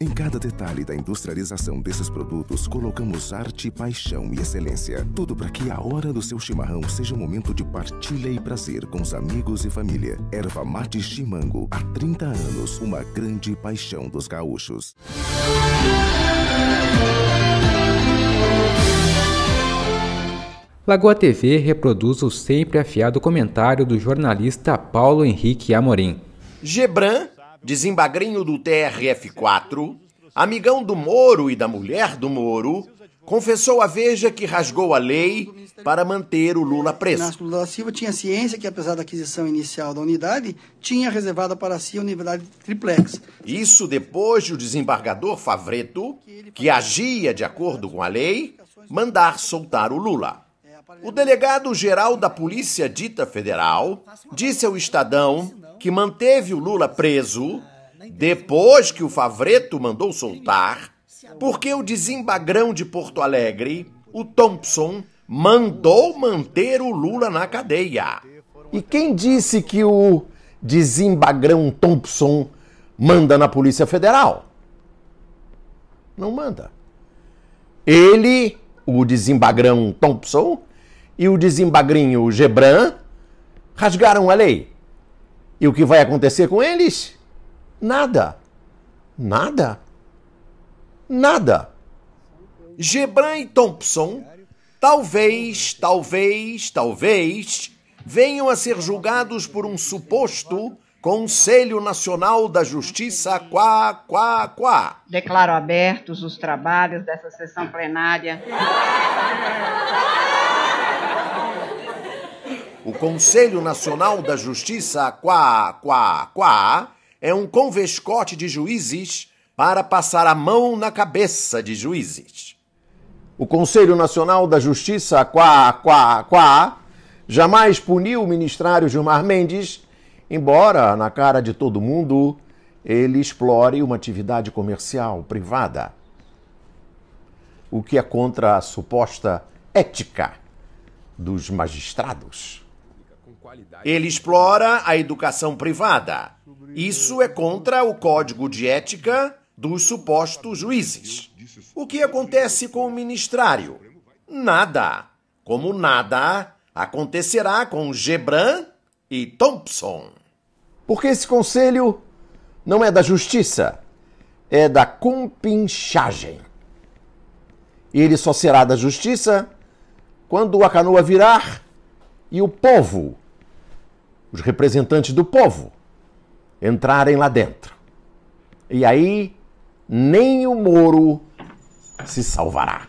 Em cada detalhe da industrialização desses produtos, colocamos arte, paixão e excelência. Tudo para que a hora do seu chimarrão seja um momento de partilha e prazer com os amigos e família. Erva Mate Chimango, há 30 anos, uma grande paixão dos gaúchos. Lagoa TV reproduz o sempre afiado comentário do jornalista Paulo Henrique Amorim. Gebran desembagrinho do TRF4, amigão do Moro e da mulher do Moro, confessou a Veja que rasgou a lei para manter o Lula preso. O Lula da Silva tinha ciência que, apesar da aquisição inicial da unidade, tinha reservada para si a unidade triplex. Isso depois de o desembargador Favreto, que agia de acordo com a lei, mandar soltar o Lula. O delegado-geral da Polícia Dita Federal disse ao Estadão que manteve o Lula preso depois que o Favreto mandou soltar, porque o desembagrão de Porto Alegre, o Thompson, mandou manter o Lula na cadeia. E quem disse que o desembagrão Thompson manda na Polícia Federal? Não manda. Ele, o desembagrão Thompson, e o desembagrinho Gebran rasgaram a lei. E o que vai acontecer com eles? Nada. Nada. Nada. Gebran e Thompson, talvez, talvez, talvez, venham a ser julgados por um suposto Conselho Nacional da Justiça Quá Quá Quá. Declaro abertos os trabalhos dessa sessão plenária. O Conselho Nacional da Justiça Quá Quá Quá é um convescote de juízes para passar a mão na cabeça de juízes. O Conselho Nacional da Justiça Quá Quá Quá jamais puniu o ministrário Gilmar Mendes embora na cara de todo mundo ele explore uma atividade comercial privada, o que é contra a suposta ética dos magistrados. Ele explora a educação privada. Isso é contra o código de ética dos supostos juízes. O que acontece com o ministrário? Nada. Como nada acontecerá com Gebran e Thompson. Porque esse conselho não é da justiça, é da compinchagem. Ele só será da justiça quando a canoa virar e o povo, os representantes do povo, entrarem lá dentro. E aí nem o Moro se salvará.